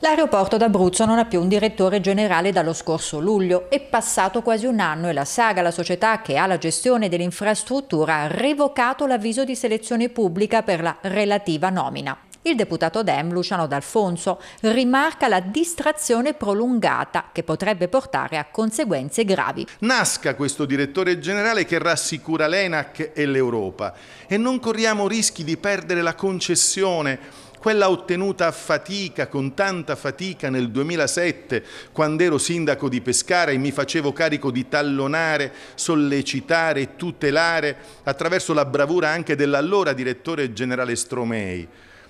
L'aeroporto d'Abruzzo non ha più un direttore generale dallo scorso luglio. È passato quasi un anno e la Saga, la società che ha la gestione dell'infrastruttura, ha revocato l'avviso di selezione pubblica per la relativa nomina. Il deputato Dem, Luciano D'Alfonso, rimarca la distrazione prolungata che potrebbe portare a conseguenze gravi. Nasca questo direttore generale che rassicura l'ENAC e l'Europa e non corriamo rischi di perdere la concessione quella ottenuta a fatica, con tanta fatica nel 2007, quando ero sindaco di Pescara e mi facevo carico di tallonare, sollecitare e tutelare attraverso la bravura anche dell'allora direttore generale Stromei.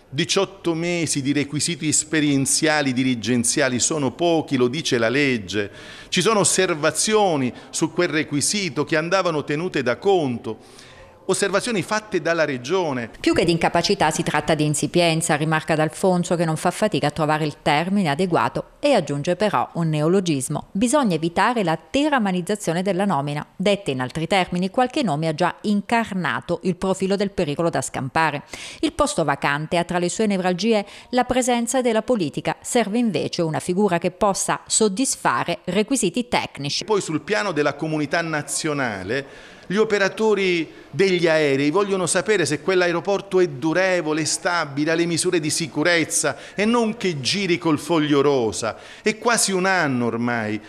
18 mesi di requisiti esperienziali dirigenziali sono pochi, lo dice la legge. Ci sono osservazioni su quel requisito che andavano tenute da conto osservazioni fatte dalla Regione. Più che di incapacità si tratta di insipienza, rimarca D'Alfonso che non fa fatica a trovare il termine adeguato e aggiunge però un neologismo. Bisogna evitare la teramanizzazione della nomina. Dette in altri termini, qualche nome ha già incarnato il profilo del pericolo da scampare. Il posto vacante ha tra le sue nevralgie la presenza della politica. Serve invece una figura che possa soddisfare requisiti tecnici. Poi sul piano della comunità nazionale gli operatori degli aerei vogliono sapere se quell'aeroporto è durevole, stabile, ha le misure di sicurezza e non che giri col foglio rosa. È quasi un anno ormai.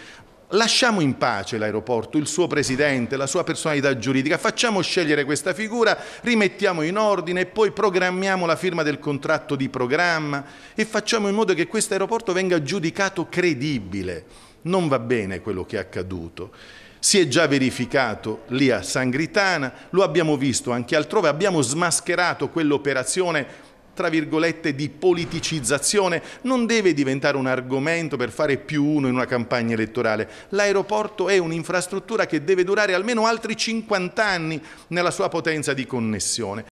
Lasciamo in pace l'aeroporto, il suo presidente, la sua personalità giuridica, facciamo scegliere questa figura, rimettiamo in ordine e poi programmiamo la firma del contratto di programma e facciamo in modo che questo aeroporto venga giudicato credibile non va bene quello che è accaduto. Si è già verificato lì a Sangritana, lo abbiamo visto anche altrove, abbiamo smascherato quell'operazione tra virgolette di politicizzazione non deve diventare un argomento per fare più uno in una campagna elettorale. L'aeroporto è un'infrastruttura che deve durare almeno altri 50 anni nella sua potenza di connessione.